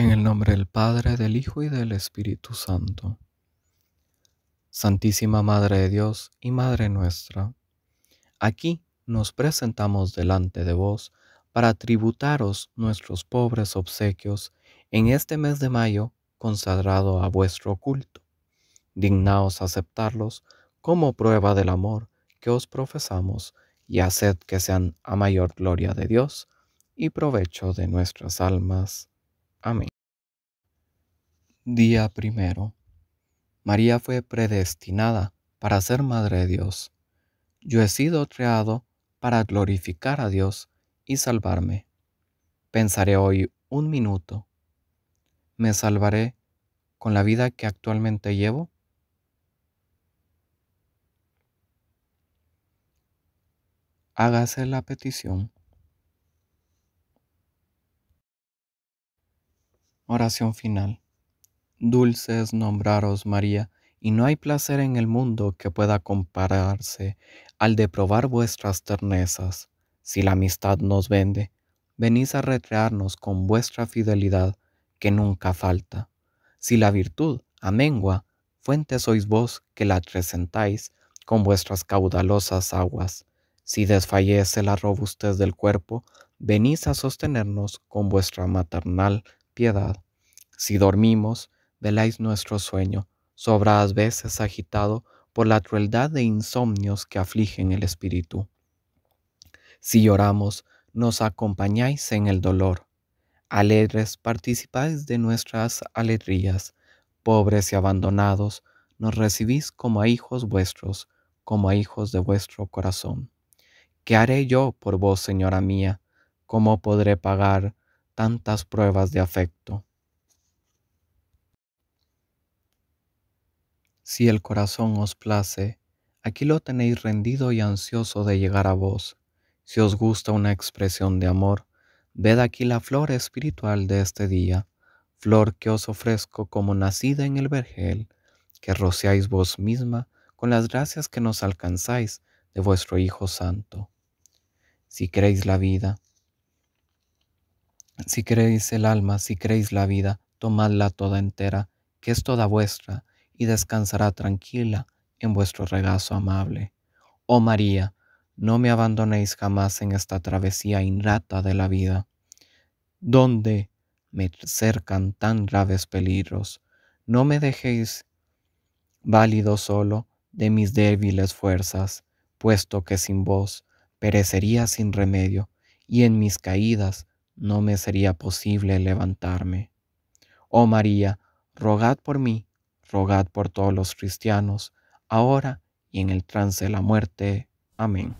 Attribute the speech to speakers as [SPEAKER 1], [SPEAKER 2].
[SPEAKER 1] En el nombre del Padre, del Hijo y del Espíritu Santo. Santísima Madre de Dios y Madre nuestra, aquí nos presentamos delante de vos para tributaros nuestros pobres obsequios en este mes de mayo consagrado a vuestro culto. Dignaos aceptarlos como prueba del amor que os profesamos y haced que sean a mayor gloria de Dios y provecho de nuestras almas. Amén. Día primero. María fue predestinada para ser Madre de Dios. Yo he sido creado para glorificar a Dios y salvarme. Pensaré hoy un minuto. ¿Me salvaré con la vida que actualmente llevo? Hágase la petición. Oración final. Dulces nombraros María, y no hay placer en el mundo que pueda compararse al de probar vuestras ternezas. Si la amistad nos vende, venís a retrearnos con vuestra fidelidad, que nunca falta. Si la virtud amengua, fuente sois vos que la acrecentáis con vuestras caudalosas aguas. Si desfallece la robustez del cuerpo, venís a sostenernos con vuestra maternal piedad. Si dormimos, veláis nuestro sueño, sobradas veces agitado por la crueldad de insomnios que afligen el espíritu. Si lloramos, nos acompañáis en el dolor. Alegres participáis de nuestras alegrías. Pobres y abandonados, nos recibís como a hijos vuestros, como a hijos de vuestro corazón. ¿Qué haré yo por vos, señora mía? ¿Cómo podré pagar tantas pruebas de afecto? Si el corazón os place, aquí lo tenéis rendido y ansioso de llegar a vos. Si os gusta una expresión de amor, ved aquí la flor espiritual de este día, flor que os ofrezco como nacida en el vergel, que rociáis vos misma con las gracias que nos alcanzáis de vuestro Hijo Santo. Si creéis la vida, si creéis el alma, si creéis la vida, tomadla toda entera, que es toda vuestra, y descansará tranquila en vuestro regazo amable. Oh María, no me abandonéis jamás en esta travesía ingrata de la vida, donde me cercan tan graves peligros. No me dejéis válido solo de mis débiles fuerzas, puesto que sin vos perecería sin remedio, y en mis caídas no me sería posible levantarme. Oh María, rogad por mí rogad por todos los cristianos, ahora y en el trance de la muerte. Amén.